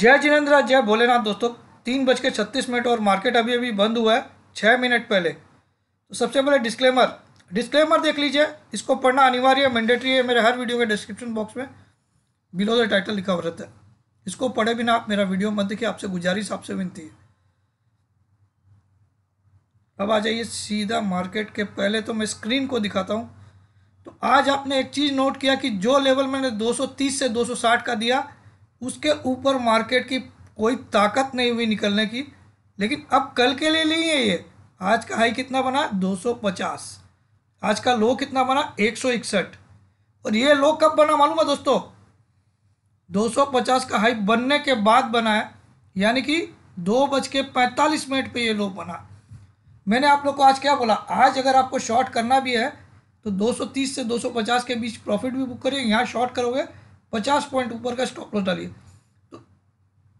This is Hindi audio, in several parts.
जय जिनेन्द्रा जय भोलेनाथ दोस्तों तीन बज के छत्तीस मिनट और मार्केट अभी अभी बंद हुआ है छः मिनट पहले तो सबसे पहले डिस्क्लेमर डिस्क्लेमर देख लीजिए इसको पढ़ना अनिवार्य है मैंडेटरी है मेरे हर वीडियो के डिस्क्रिप्शन बॉक्स में बिलो द टाइटल लिखा हुआ रहता है इसको पढ़े बिना आप मेरा वीडियो मत देखिए आपसे गुजारिश आपसे विनती है अब आ जाइए सीधा मार्केट के पहले तो मैं स्क्रीन को दिखाता हूँ तो आज आपने एक चीज़ नोट किया कि जो लेवल मैंने 230 से 260 का दिया उसके ऊपर मार्केट की कोई ताकत नहीं हुई निकलने की लेकिन अब कल के लिए नहीं है ये आज का हाई कितना बना 250 आज का लो कितना बना एक और ये लो कब बना मालूम है दोस्तों 250 का हाई बनने के बाद बना है यानी कि दो बज के पैंतालीस मिनट पर ये लो बना मैंने आप लोग को आज क्या बोला आज अगर आपको शॉर्ट करना भी है तो 230 से 250 के बीच प्रॉफिट भी बुक करिए यहाँ शॉर्ट करोगे पचास पॉइंट ऊपर का स्टॉप लॉस डालिए तो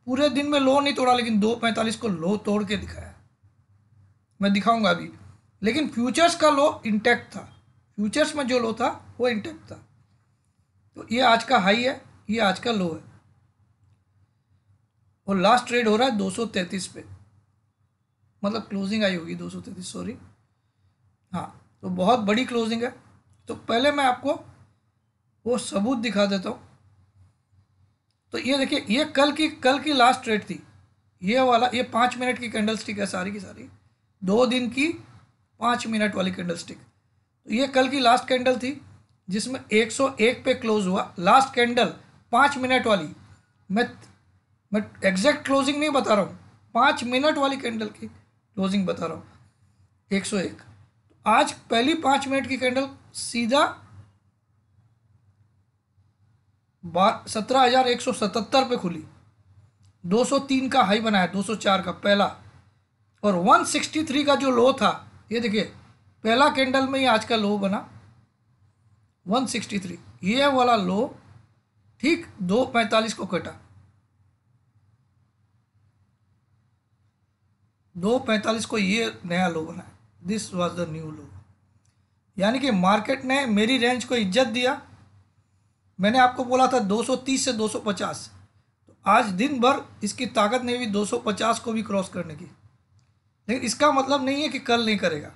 पूरे दिन में लो नहीं तोड़ा लेकिन दो पैंतालीस को लो तोड़ के दिखाया मैं दिखाऊंगा अभी लेकिन फ्यूचर्स का लो इंटैक्ट था फ्यूचर्स में जो लो था वो इंटैक्ट था तो ये आज का हाई है ये आज का लो है और लास्ट ट्रेड हो रहा है दो पे मतलब क्लोजिंग आई होगी दो सॉरी हाँ तो बहुत बड़ी क्लोजिंग है तो पहले मैं आपको वो सबूत दिखा देता हूँ तो ये देखिए ये कल की कल की लास्ट ट्रेड थी ये वाला ये पाँच मिनट की कैंडल स्टिक है सारी की सारी दो दिन की पाँच मिनट वाली कैंडल स्टिक तो ये कल की लास्ट कैंडल थी जिसमें 101 पे क्लोज हुआ लास्ट कैंडल पाँच मिनट वाली मैं मैं एग्जैक्ट क्लोजिंग नहीं बता रहा हूँ पाँच मिनट वाली कैंडल की क्लोजिंग बता रहा हूँ 101 आज पहली पाँच मिनट की कैंडल सीधा सत्रह हज़ार एक सौ सतहत्तर पे खुली दो सौ तीन का हाई बनाया दो सौ चार का पहला और वन सिक्सटी थ्री का जो लो था ये देखिए पहला कैंडल में ही आज का लो बना वन सिक्सटी थ्री ये वाला लो ठीक दो पैंतालीस को कटा दो पैंतालीस को ये नया लो बनाया this was the new low यानी कि मार्केट ने मेरी रेंज को इज्जत दिया मैंने आपको बोला था 230 से 250 तो आज दिन भर इसकी ताकत नहीं हुई 250 को भी क्रॉस करने की लेकिन इसका मतलब नहीं है कि कल नहीं करेगा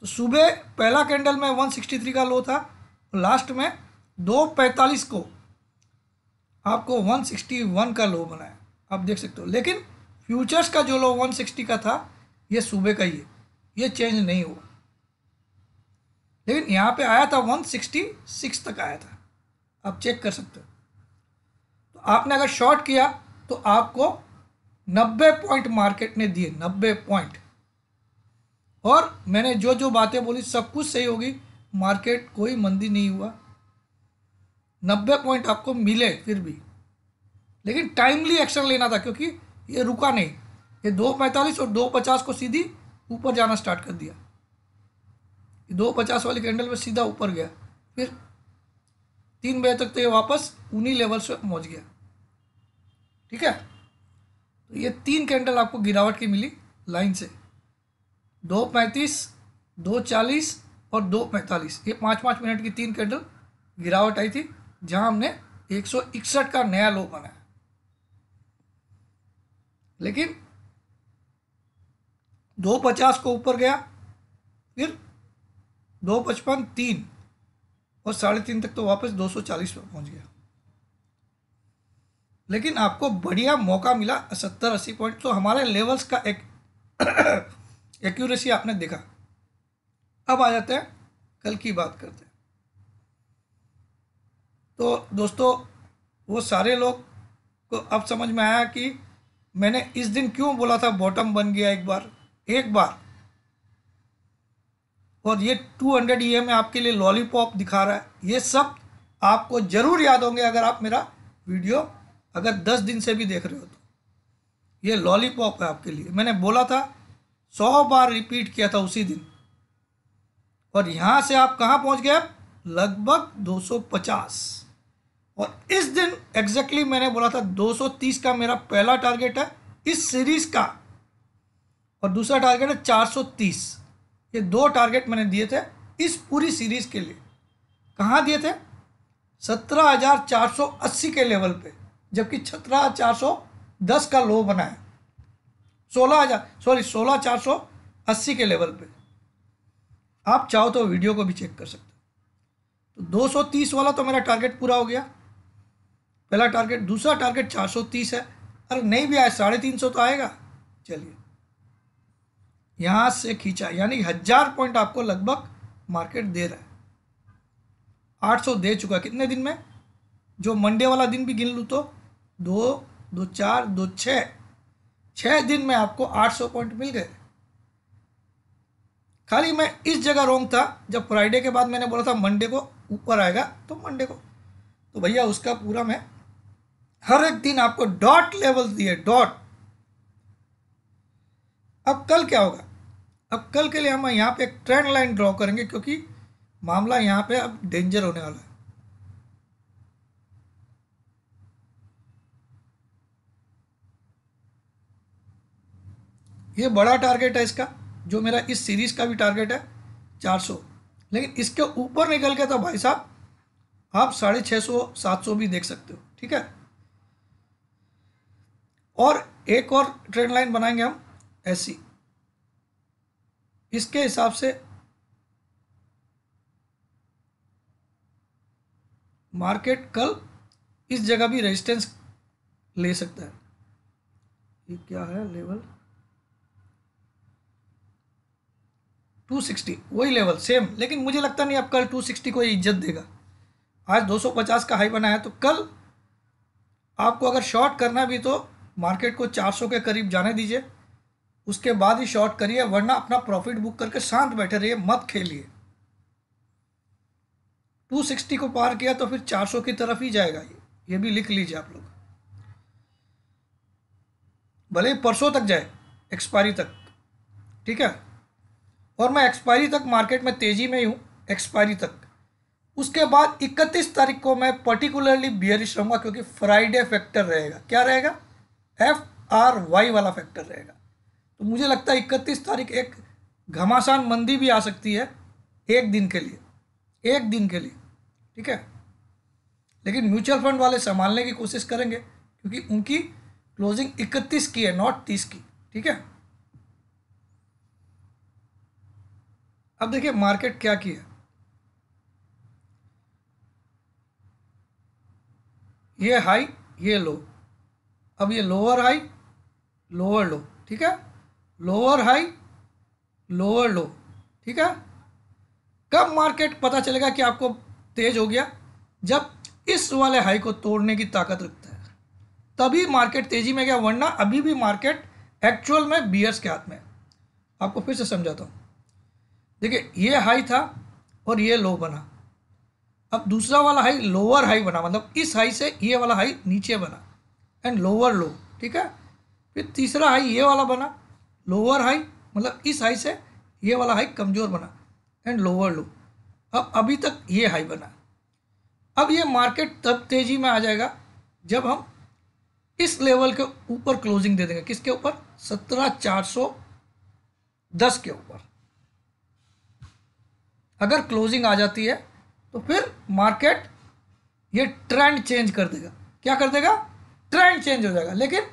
तो सुबह पहला कैंडल में 163 का लो था लास्ट में 245 को आपको 161 का लो बनाया आप देख सकते हो लेकिन फ्यूचर्स का जो लो 160 का था ये सुबह का ही है ये चेंज नहीं हुआ लेकिन यहाँ पे आया था 166 तक आया था आप चेक कर सकते हो तो आपने अगर शॉर्ट किया तो आपको 90 पॉइंट मार्केट ने दिए 90 पॉइंट और मैंने जो जो बातें बोली सब कुछ सही होगी मार्केट कोई मंदी नहीं हुआ 90 पॉइंट आपको मिले फिर भी लेकिन टाइमली एक्शन लेना था क्योंकि ये रुका नहीं ये दो पैंतालीस और दो पचास को सीधी ऊपर जाना स्टार्ट कर दिया दो पचास वाली कैंडल में सीधा ऊपर गया फिर तीन बजे तक तो ये वापस उन्हीं लेवल से पहुंच गया ठीक है तो ये तीन कैंडल आपको गिरावट की मिली लाइन से दो पैंतीस दो चालीस और दो पैंतालीस ये पाँच पाँच मिनट की तीन कैंडल गिरावट आई थी जहां हमने एक सौ इकसठ का नया लो बनाया लेकिन दो पचास को ऊपर गया फिर दो पचपन तीन और साढ़े तीन तक तो वापस दो सौ चालीस पर पहुंच गया लेकिन आपको बढ़िया मौका मिला सत्तर अस्सी पॉइंट तो हमारे लेवल्स का एक एक्यूरेसी आपने देखा अब आ जाते हैं कल की बात करते हैं तो दोस्तों वो सारे लोग को अब समझ में आया कि मैंने इस दिन क्यों बोला था बॉटम बन गया एक बार एक बार और ये 200 हंड्रेड ई में आपके लिए लॉलीपॉप दिखा रहा है ये सब आपको ज़रूर याद होंगे अगर आप मेरा वीडियो अगर दस दिन से भी देख रहे हो तो ये लॉलीपॉप है आपके लिए मैंने बोला था सौ बार रिपीट किया था उसी दिन और यहाँ से आप कहाँ पहुँच गए लगभग 250 और इस दिन एग्जैक्टली मैंने बोला था 230 का मेरा पहला टारगेट है इस सीरीज़ का और दूसरा टारगेट है 430 ये दो टारगेट मैंने दिए थे इस पूरी सीरीज़ के लिए कहाँ दिए थे 17,480 के लेवल पे जबकि 17,410 का लो बना है 16,000 सॉरी 16,480 के लेवल पे आप चाहो तो वीडियो को भी चेक कर सकते हो तो 230 वाला तो मेरा टारगेट पूरा हो गया पहला टारगेट दूसरा टारगेट 430 है अरे नहीं भी आए साढ़े तीन सौ तो आएगा चलिए यहाँ से खींचा यानी हज़ार पॉइंट आपको लगभग मार्केट दे रहा है आठ सौ दे चुका कितने दिन में जो मंडे वाला दिन भी गिन लूँ तो दो दो चार दो छः छः दिन में आपको आठ सौ पॉइंट मिल गए खाली मैं इस जगह रोंग था जब फ्राइडे के बाद मैंने बोला था मंडे को ऊपर आएगा तो मंडे को तो भैया उसका पूरा मैं हर एक दिन आपको डॉट लेवल दिए डॉट अब कल क्या होगा अब कल के लिए हम यहाँ पे एक ट्रेंड लाइन ड्रॉ करेंगे क्योंकि मामला यहाँ पे अब डेंजर होने वाला है ये बड़ा टारगेट है इसका जो मेरा इस सीरीज़ का भी टारगेट है 400 लेकिन इसके ऊपर निकल के तो भाई साहब आप साढ़े छः सौ सात सौ भी देख सकते हो ठीक है और एक और ट्रेंड लाइन बनाएंगे हम ऐसी इसके हिसाब से मार्केट कल इस जगह भी रेजिस्टेंस ले सकता है ये क्या है लेवल 260 वही लेवल सेम लेकिन मुझे लगता नहीं अब कल 260 को इज्जत देगा आज 250 का हाई बना है तो कल आपको अगर शॉर्ट करना भी तो मार्केट को 400 के करीब जाने दीजिए उसके बाद ही शॉर्ट करिए वरना अपना प्रॉफिट बुक करके शांत बैठे रहिए मत खेलिए 260 को पार किया तो फिर 400 की तरफ ही जाएगा ये ये भी लिख लीजिए आप लोग भले ही परसों तक जाए एक्सपायरी तक ठीक है और मैं एक्सपायरी तक मार्केट में तेज़ी में ही हूँ एक्सपायरी तक उसके बाद 31 तारीख को मैं पर्टिकुलरली बियरिश रहूँगा क्योंकि फ्राइडे फैक्टर रहेगा क्या रहेगा एफ आर वाई वाला फैक्टर रहेगा तो मुझे लगता है इकतीस तारीख एक घमासान मंदी भी आ सकती है एक दिन के लिए एक दिन के लिए ठीक है लेकिन म्यूचुअल फंड वाले संभालने की कोशिश करेंगे क्योंकि उनकी क्लोजिंग इकतीस की है नॉट तीस की ठीक है अब देखिए मार्केट क्या किया ये हाई ये लो अब ये लोअर हाई लोअर लो ठीक है लोअर हाई लोअर लो ठीक है कब मार्केट पता चलेगा कि आपको तेज हो गया जब इस वाले हाई को तोड़ने की ताकत रखता है तभी मार्केट तेजी में गया वरना अभी भी मार्केट एक्चुअल में बीयर्स के हाथ में आपको फिर से समझाता हूँ देखिए ये हाई था और ये लो बना अब दूसरा वाला हाई लोअर हाई बना मतलब इस हाई से ये वाला हाई नीचे बना एंड लोअर लो ठीक है फिर तीसरा हाई ये वाला बना लोअर हाई मतलब इस हाई से ये वाला हाई कमज़ोर बना एंड लोअर लो अब अभी तक ये हाई बना अब ये मार्केट तब तेज़ी में आ जाएगा जब हम इस लेवल के ऊपर क्लोजिंग दे देंगे किसके ऊपर सत्रह चार सौ दस के ऊपर अगर क्लोजिंग आ जाती है तो फिर मार्केट ये ट्रेंड चेंज कर देगा क्या कर देगा ट्रेंड चेंज हो जाएगा लेकिन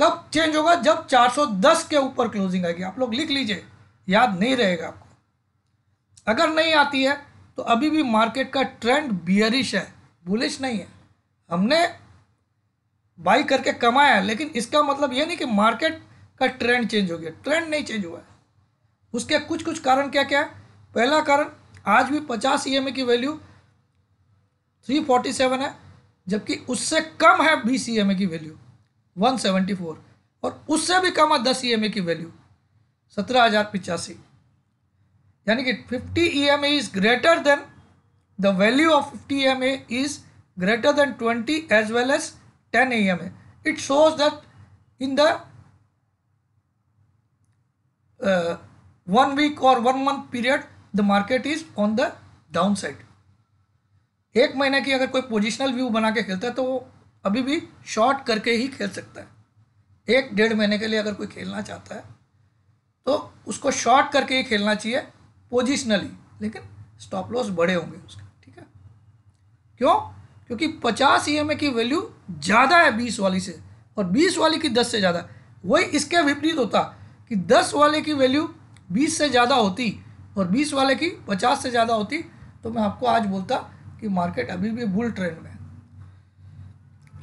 कब चेंज होगा जब 410 के ऊपर क्लोजिंग आएगी आप लोग लिख लीजिए याद नहीं रहेगा आपको अगर नहीं आती है तो अभी भी मार्केट का ट्रेंड बियरिश है बुलिश नहीं है हमने बाई करके कमाया है लेकिन इसका मतलब ये नहीं कि मार्केट का ट्रेंड चेंज हो गया ट्रेंड नहीं चेंज हुआ है उसके कुछ कुछ कारण क्या क्या है पहला कारण आज भी पचास ई e की वैल्यू थ्री फोर्टी सेवन है जबकि उससे कम है बीस ई e की वैल्यू वन सेवेंटी फोर और उससे भी कम है दस ई एम ए की वैल्यू सत्रह हजार पिचासी यानी कि fifty E M A is greater than the value of fifty E M A is greater than twenty as well as ten E M A it shows that in the one week और one month period the market is on the down side एक महीने की अगर कोई पोजिशनल व्यू बना के खेलता है तो अभी भी शॉर्ट करके ही खेल सकता है एक डेढ़ महीने के लिए अगर कोई खेलना चाहता है तो उसको शॉर्ट करके ही खेलना चाहिए पोजिशनली लेकिन स्टॉप लॉस बड़े होंगे उसके ठीक है क्यों क्योंकि पचास ई e की वैल्यू ज़्यादा है बीस वाली से और बीस वाली की दस से ज़्यादा वही इसके विपरीत होता कि दस वाले की वैल्यू बीस से ज़्यादा होती और बीस वाले की पचास से ज़्यादा होती तो मैं आपको आज बोलता कि मार्केट अभी भी बुल ट्रेंड में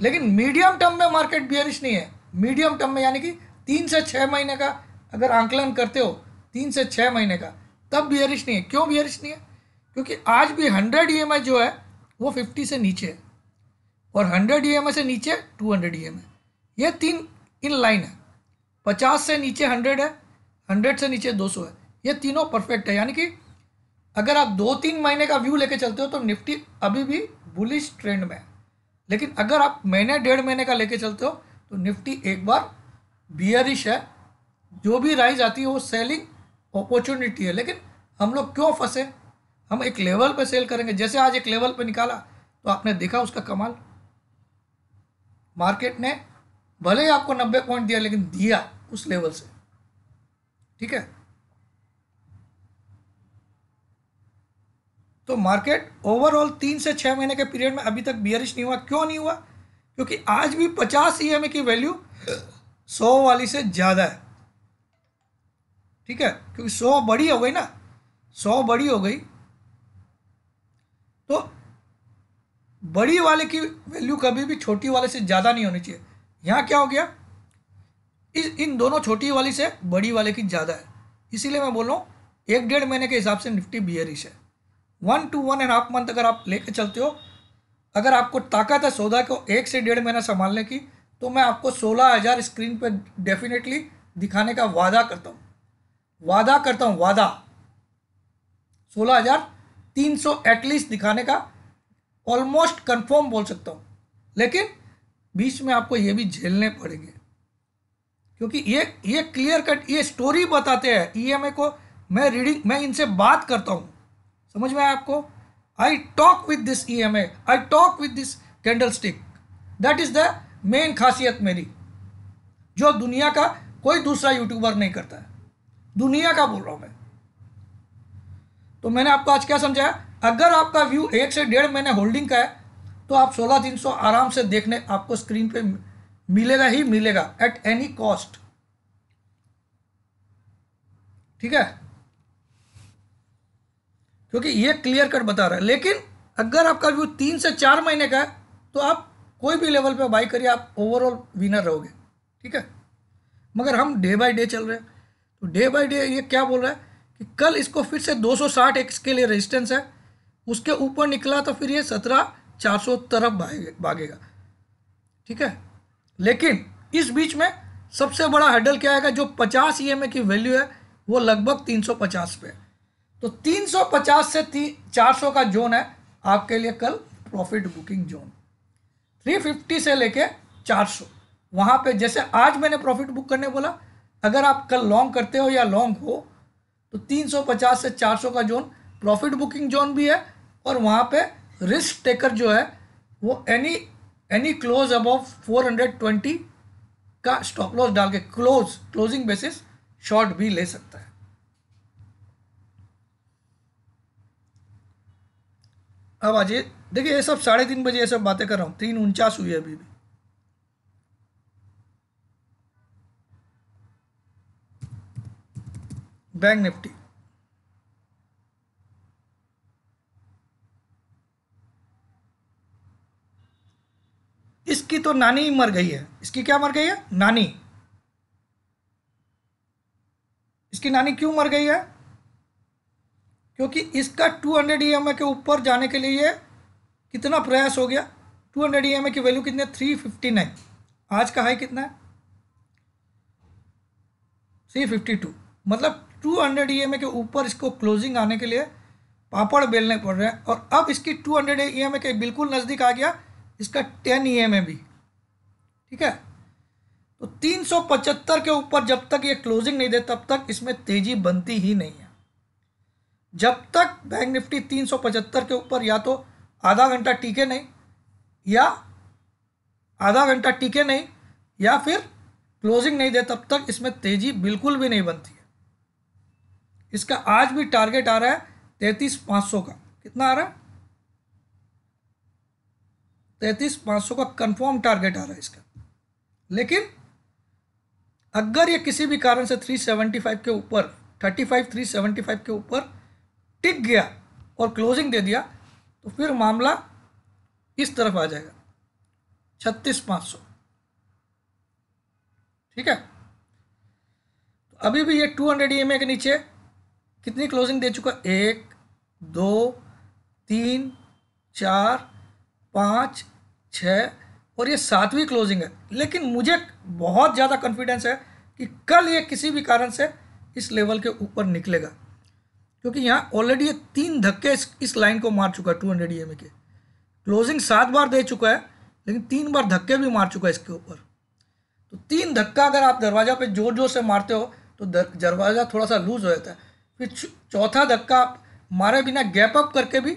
लेकिन मीडियम टर्म में मार्केट बियरिश नहीं है मीडियम टर्म में यानी कि तीन से छः महीने का अगर आंकलन करते हो तीन से छः महीने का तब बियरिश नहीं है क्यों बियरिश नहीं है क्योंकि आज भी हंड्रेड ई e जो है वो फिफ्टी से नीचे है और हंड्रेड ई e से नीचे टू हंड्रेड ई ये तीन इन लाइन है पचास से नीचे हंड्रेड है हंड्रेड से नीचे दो सौ है ये तीनों परफेक्ट है यानी कि अगर आप दो तीन महीने का व्यू लेके चलते हो तो निफ्टी अभी भी बुलिश ट्रेंड में है लेकिन अगर आप महीने डेढ़ महीने का लेके चलते हो तो निफ्टी एक बार बियरिश है जो भी राइज आती है वो सेलिंग अपॉर्चुनिटी है लेकिन हम लोग क्यों फंसे हम एक लेवल पे सेल करेंगे जैसे आज एक लेवल पे निकाला तो आपने देखा उसका कमाल मार्केट ने भले ही आपको नब्बे पॉइंट दिया लेकिन दिया उस लेवल से ठीक है तो मार्केट ओवरऑल तीन से छः महीने के पीरियड में अभी तक बियरिश नहीं हुआ क्यों नहीं हुआ क्योंकि आज भी पचास ई e की वैल्यू सौ वाली से ज़्यादा है ठीक है क्योंकि सौ बड़ी हो गई ना सौ बड़ी हो गई तो बड़ी वाले की वैल्यू कभी भी छोटी वाले से ज़्यादा नहीं होनी चाहिए यहाँ क्या हो गया इस इन दोनों छोटी वाली से बड़ी वाले की ज़्यादा है इसीलिए मैं बोल रहा हूँ एक डेढ़ महीने के हिसाब से निफ्टी बियरिश है one two one and half month अगर आप लेके चलते हो अगर आपको ताकत है सौदा को एक से डेढ़ महीना संभालने की तो मैं आपको सोलह हज़ार स्क्रीन पर डेफिनेटली दिखाने का वादा करता हूँ वादा करता हूँ वादा सोलह हज़ार तीन सौ एटलीस्ट दिखाने का ऑलमोस्ट कंफर्म बोल सकता हूँ लेकिन बीच में आपको ये भी झेलने पड़ेंगे क्योंकि ये ये क्लियर कट ये स्टोरी बताते हैं ई e को मैं रीडिंग मैं इनसे बात करता हूँ समझ में आया आपको I talk with this E M A I talk with this candle stick that is the main खासियत मेरी जो दुनिया का कोई दूसरा यूट्यूबर नहीं करता है दुनिया का बोल रहा हूं मैं तो मैंने आपको आज क्या समझाया अगर आपका व्यू एक से डेढ़ महीने होल्डिंग का है तो आप सोलह तीन सौ आराम से देखने आपको स्क्रीन पे मिलेगा ही मिलेगा एट एनी कॉस्ट ठीक है क्योंकि ये क्लियर कट बता रहा है लेकिन अगर आपका व्यू तीन से चार महीने का है तो आप कोई भी लेवल पे बाई करिए आप ओवरऑल विनर रहोगे ठीक है मगर हम डे बाय डे चल रहे हैं तो डे बाय डे ये क्या बोल रहा है कि कल इसको फिर से 260 एक्स के लिए रेजिस्टेंस है उसके ऊपर निकला तो फिर ये सत्रह चार सौ तरफ भागेगा ठीक है लेकिन इस बीच में सबसे बड़ा हडल क्या आएगा जो पचास ई e की वैल्यू है वो लगभग पचास पे है तो 350 से 400 का जोन है आपके लिए कल प्रॉफिट बुकिंग जोन 350 से लेके 400 वहाँ पर जैसे आज मैंने प्रॉफिट बुक करने बोला अगर आप कल लॉन्ग करते हो या लॉन्ग हो तो 350 से 400 का जोन प्रॉफिट बुकिंग जोन भी है और वहाँ पे रिस्क टेकर जो है वो एनी एनी क्लोज अबव 420 का स्टॉप लॉस डाल के क्लोज क्लोजिंग बेसिस शॉर्ट भी ले सकता है अब आज देखिए ये सब साढ़े तीन बजे ये सब बातें कर रहा हूँ तीन उनचास हुई है अभी भी बैंक निफ्टी इसकी तो नानी मर गई है इसकी क्या मर गई है नानी इसकी नानी क्यों मर गई है क्योंकि इसका 200 हंड्रेड e के ऊपर जाने के लिए कितना प्रयास हो गया 200 हंड्रेड e की वैल्यू कितनी कितने 359 आज का हाई कितना है 352 मतलब 200 हंड्रेड e के ऊपर इसको क्लोजिंग आने के लिए पापड़ बेलने पड़ रहे हैं और अब इसकी 200 हंड्रेड के बिल्कुल नज़दीक आ गया इसका 10 ई भी ठीक है तो 375 के ऊपर जब तक ये क्लोजिंग नहीं दे तब तक इसमें तेज़ी बनती ही नहीं है जब तक बैंक निफ्टी 375 के ऊपर या तो आधा घंटा टीके नहीं या आधा घंटा टीके नहीं या फिर क्लोजिंग नहीं दे तब तक इसमें तेज़ी बिल्कुल भी नहीं बनती है इसका आज भी टारगेट आ रहा है तैतीस पाँच सौ का कितना आ रहा है तैतीस पाँच सौ का कंफर्म टारगेट आ रहा है इसका लेकिन अगर ये किसी भी कारण से 375 के ऊपर 35 375 के ऊपर टिक गया और क्लोजिंग दे दिया तो फिर मामला इस तरफ आ जाएगा छत्तीस पाँच सौ ठीक है तो अभी भी ये टू हंड्रेड ई e के नीचे कितनी क्लोजिंग दे चुका एक दो तीन चार पाँच छ और ये सातवीं क्लोजिंग है लेकिन मुझे बहुत ज़्यादा कॉन्फिडेंस है कि कल ये किसी भी कारण से इस लेवल के ऊपर निकलेगा क्योंकि यहाँ ऑलरेडी ये तीन धक्के इस, इस लाइन को मार चुका है टू हंड्रेड ई के क्लोजिंग सात बार दे चुका है लेकिन तीन बार धक्के भी मार चुका है इसके ऊपर तो तीन धक्का अगर आप दरवाज़ा पे जोर जोर से मारते हो तो दरवाज़ा थोड़ा सा लूज हो जाता है फिर चौथा धक्का आप मारे बिना गैप अप करके भी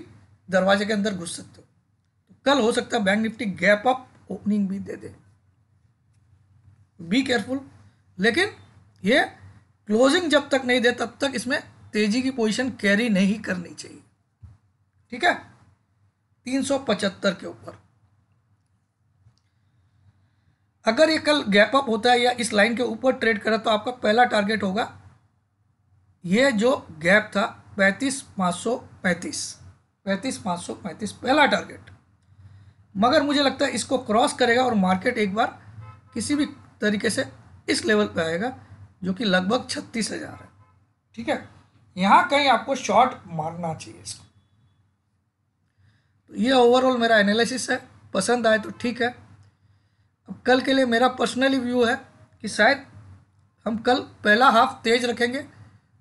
दरवाजे के अंदर घुस सकते हो तो कल हो सकता है bank Nifty gap up opening भी दे दे बी केयरफुल लेकिन ये क्लोजिंग जब तक नहीं दे तब तक इसमें तेजी की पोजीशन कैरी नहीं करनी चाहिए ठीक है 375 के ऊपर अगर ये कल गैप अप होता है या इस लाइन के ऊपर ट्रेड करे तो आपका पहला टारगेट होगा ये जो गैप था पैंतीस पाँच सौ पैंतीस पैंतीस पाँच सौ पैंतीस पहला टारगेट मगर मुझे लगता है इसको क्रॉस करेगा और मार्केट एक बार किसी भी तरीके से इस लेवल पे आएगा जो कि लगभग छत्तीस हज़ार है ठीक है यहाँ कहीं आपको शॉर्ट मारना चाहिए इसको तो ये ओवरऑल मेरा एनालिसिस है पसंद आए तो ठीक है अब कल के लिए मेरा पर्सनली व्यू है कि शायद हम कल पहला हाफ तेज रखेंगे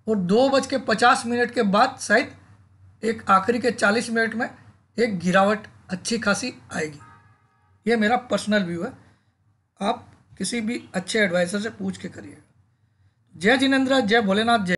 और दो बज के पचास मिनट के बाद शायद एक आखिरी के चालीस मिनट में एक गिरावट अच्छी खासी आएगी ये मेरा पर्सनल व्यू है आप किसी भी अच्छे एडवाइज़र से पूछ के करिएगा जय जिनेन्द्र जय भोलेनाथ जय